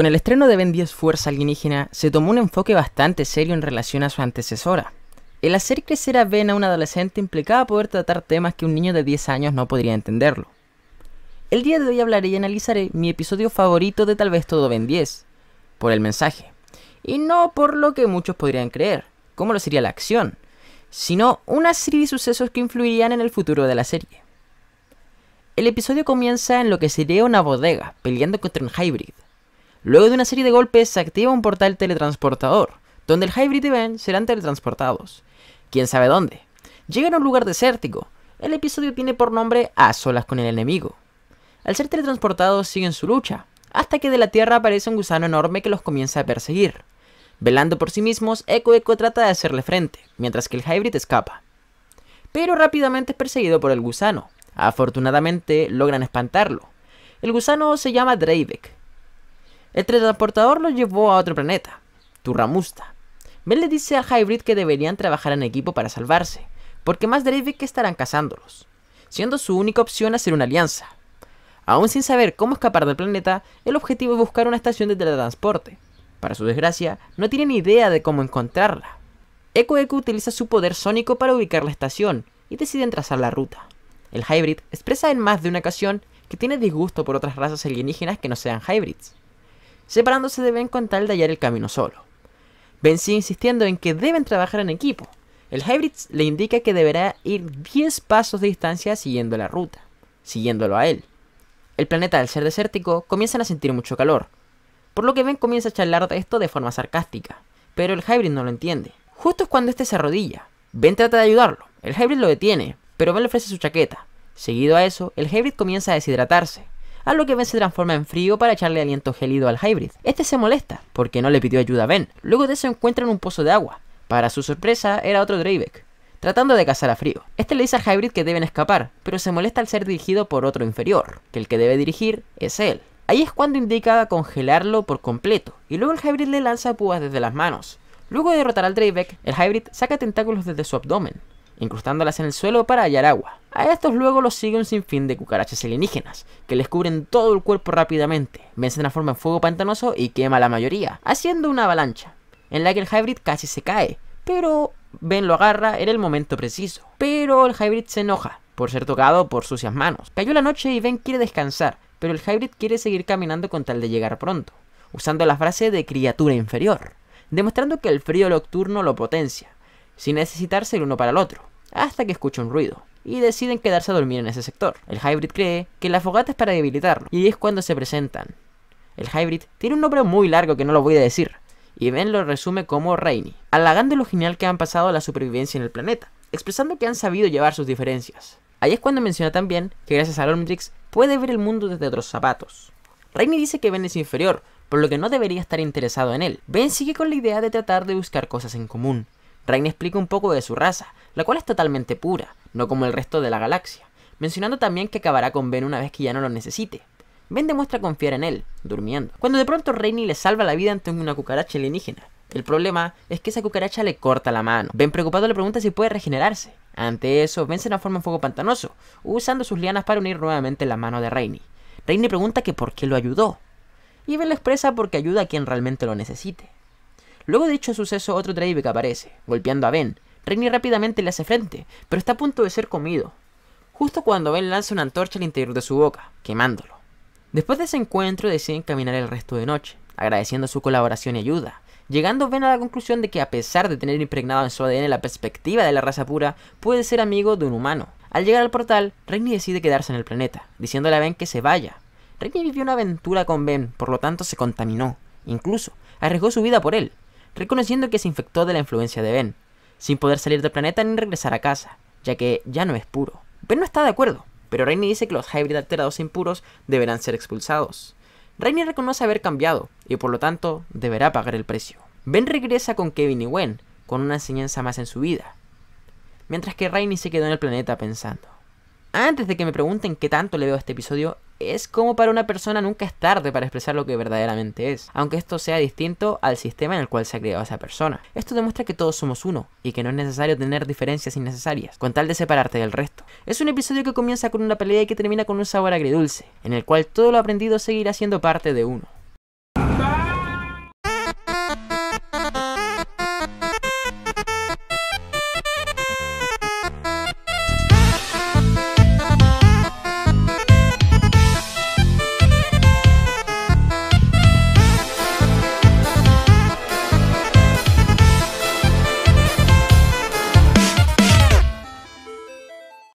Con el estreno de Ben 10 Fuerza Alienígena, se tomó un enfoque bastante serio en relación a su antecesora. El hacer crecer a Ben a un adolescente implicaba poder tratar temas que un niño de 10 años no podría entenderlo. El día de hoy hablaré y analizaré mi episodio favorito de tal vez todo Ben 10, por el mensaje, y no por lo que muchos podrían creer, como lo sería la acción, sino una serie de sucesos que influirían en el futuro de la serie. El episodio comienza en lo que sería una bodega, peleando contra un hybrid, Luego de una serie de golpes se activa un portal teletransportador, donde el Hybrid y Ben serán teletransportados. Quién sabe dónde. Llegan a un lugar desértico. El episodio tiene por nombre A solas con el enemigo. Al ser teletransportados siguen su lucha, hasta que de la tierra aparece un gusano enorme que los comienza a perseguir. Velando por sí mismos, Echo Eco trata de hacerle frente, mientras que el Hybrid escapa. Pero rápidamente es perseguido por el gusano. Afortunadamente logran espantarlo. El gusano se llama Dreybeck, el teletransportador los llevó a otro planeta, Turramusta. Ben le dice al Hybrid que deberían trabajar en equipo para salvarse, porque más de que estarán cazándolos, siendo su única opción hacer una alianza. Aún sin saber cómo escapar del planeta, el objetivo es buscar una estación de teletransporte. Para su desgracia, no tienen idea de cómo encontrarla. Eco Eco utiliza su poder sónico para ubicar la estación y deciden trazar la ruta. El hybrid expresa en más de una ocasión que tiene disgusto por otras razas alienígenas que no sean hybrids separándose de Ben con tal de hallar el camino solo. Ben sigue insistiendo en que deben trabajar en equipo. El Hybrid le indica que deberá ir 10 pasos de distancia siguiendo la ruta, siguiéndolo a él. El planeta, al ser desértico, comienzan a sentir mucho calor, por lo que Ben comienza a charlar de esto de forma sarcástica, pero el Hybrid no lo entiende. Justo es cuando este se arrodilla. Ben trata de ayudarlo, el Hybrid lo detiene, pero Ben le ofrece su chaqueta. Seguido a eso, el Hybrid comienza a deshidratarse, a lo que Ben se transforma en frío para echarle aliento gelido al hybrid. Este se molesta, porque no le pidió ayuda a Ben. Luego de eso en un pozo de agua. Para su sorpresa, era otro Dravek, tratando de cazar a Frío. Este le dice al Hybrid que deben escapar, pero se molesta al ser dirigido por otro inferior, que el que debe dirigir es él. Ahí es cuando indica congelarlo por completo, y luego el Hybrid le lanza púas desde las manos. Luego de derrotar al Draybek, el Hybrid saca tentáculos desde su abdomen, incrustándolas en el suelo para hallar agua. A estos luego los siguen un sinfín de cucarachas alienígenas, que les cubren todo el cuerpo rápidamente, vencen a forma en fuego pantanoso y quema la mayoría, haciendo una avalancha, en la que el hybrid casi se cae, pero Ben lo agarra en el momento preciso. Pero el hybrid se enoja, por ser tocado por sucias manos. Cayó la noche y Ben quiere descansar, pero el hybrid quiere seguir caminando con tal de llegar pronto, usando la frase de criatura inferior, demostrando que el frío nocturno lo potencia, sin necesitarse el uno para el otro, hasta que escucha un ruido y deciden quedarse a dormir en ese sector. El hybrid cree que la fogata es para debilitarlo, y es cuando se presentan. El hybrid tiene un nombre muy largo que no lo voy a decir, y Ben lo resume como Rainy, halagando lo genial que han pasado a la supervivencia en el planeta, expresando que han sabido llevar sus diferencias. Ahí es cuando menciona también que gracias a Omnitrix puede ver el mundo desde otros zapatos. Rainy dice que Ben es inferior, por lo que no debería estar interesado en él. Ben sigue con la idea de tratar de buscar cosas en común, Rain explica un poco de su raza, la cual es totalmente pura, no como el resto de la galaxia, mencionando también que acabará con Ben una vez que ya no lo necesite. Ben demuestra confiar en él, durmiendo, cuando de pronto Rainy le salva la vida ante una cucaracha alienígena. El problema es que esa cucaracha le corta la mano. Ben preocupado le pregunta si puede regenerarse. Ante eso, Ben se transforma en fuego pantanoso, usando sus lianas para unir nuevamente la mano de Rainy. Rainy pregunta que por qué lo ayudó. Y Ben le expresa porque ayuda a quien realmente lo necesite. Luego de dicho suceso, otro Draven aparece, golpeando a Ben. Regni rápidamente le hace frente, pero está a punto de ser comido. Justo cuando Ben lanza una antorcha al interior de su boca, quemándolo. Después de ese encuentro deciden caminar el resto de noche, agradeciendo su colaboración y ayuda, llegando Ben a la conclusión de que a pesar de tener impregnado en su ADN la perspectiva de la raza pura, puede ser amigo de un humano. Al llegar al portal, Regni decide quedarse en el planeta, diciéndole a Ben que se vaya. Regni vivió una aventura con Ben, por lo tanto se contaminó, incluso arriesgó su vida por él, reconociendo que se infectó de la influencia de Ben, sin poder salir del planeta ni regresar a casa, ya que ya no es puro. Ben no está de acuerdo, pero Rainy dice que los hybrid alterados e impuros deberán ser expulsados. Rainy reconoce haber cambiado, y por lo tanto, deberá pagar el precio. Ben regresa con Kevin y Gwen, con una enseñanza más en su vida, mientras que Rainy se quedó en el planeta pensando. Antes de que me pregunten qué tanto le veo a este episodio, es como para una persona nunca es tarde para expresar lo que verdaderamente es, aunque esto sea distinto al sistema en el cual se ha creado esa persona. Esto demuestra que todos somos uno y que no es necesario tener diferencias innecesarias, con tal de separarte del resto. Es un episodio que comienza con una pelea y que termina con un sabor agridulce, en el cual todo lo aprendido seguirá siendo parte de uno.